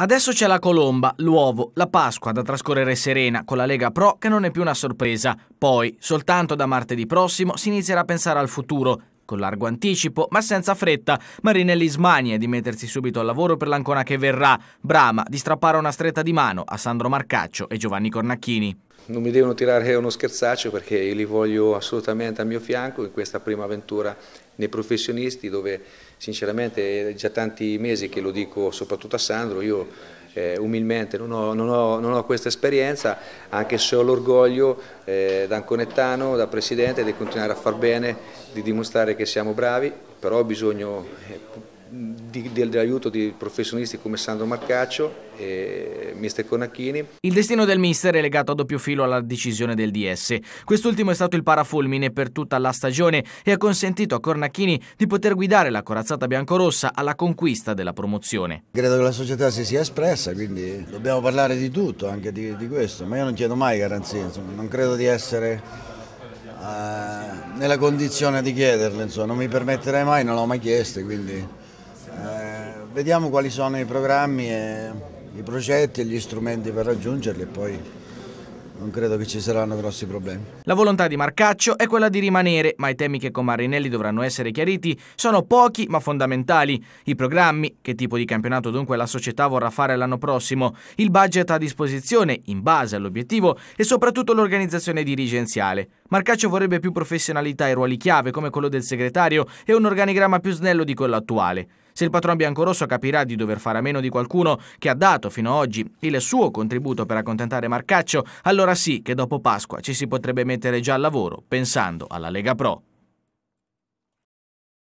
Adesso c'è la colomba, l'uovo, la Pasqua da trascorrere serena con la Lega Pro che non è più una sorpresa. Poi, soltanto da martedì prossimo, si inizierà a pensare al futuro, con largo anticipo, ma senza fretta. Marinelli smania di mettersi subito al lavoro per l'ancona che verrà. Brama di strappare una stretta di mano a Sandro Marcaccio e Giovanni Cornacchini. Non mi devono tirare uno scherzaccio perché io li voglio assolutamente al mio fianco in questa prima avventura nei professionisti dove sinceramente è già tanti mesi che lo dico soprattutto a Sandro, io eh, umilmente non ho, non, ho, non ho, questa esperienza, anche se ho l'orgoglio eh, da anconettano, da presidente, di continuare a far bene, di dimostrare che siamo bravi, però ho bisogno eh, dell'aiuto di professionisti come Sandro Marcaccio e mister Conacchini. Il destino del mister è legato a doppio filo alla decisione del DS. Quest'ultimo è stato il parafulmine per tutta la stagione e ha consentito a Cornacchini di poter guidare la corazzata biancorossa alla conquista della promozione. Credo che la società si sia espressa, quindi dobbiamo parlare di tutto, anche di, di questo, ma io non chiedo mai garanzie, insomma. non credo di essere eh, nella condizione di chiederle, insomma. non mi permetterei mai, non l'ho mai chiesto, quindi Vediamo quali sono i programmi, e i progetti e gli strumenti per raggiungerli e poi non credo che ci saranno grossi problemi. La volontà di Marcaccio è quella di rimanere, ma i temi che con Marinelli dovranno essere chiariti sono pochi ma fondamentali. I programmi, che tipo di campionato dunque la società vorrà fare l'anno prossimo, il budget a disposizione in base all'obiettivo e soprattutto l'organizzazione dirigenziale. Marcaccio vorrebbe più professionalità e ruoli chiave come quello del segretario e un organigramma più snello di quello attuale. Se il patron biancorosso capirà di dover fare a meno di qualcuno che ha dato fino ad oggi il suo contributo per accontentare Marcaccio, allora sì che dopo Pasqua ci si potrebbe mettere già al lavoro pensando alla Lega Pro.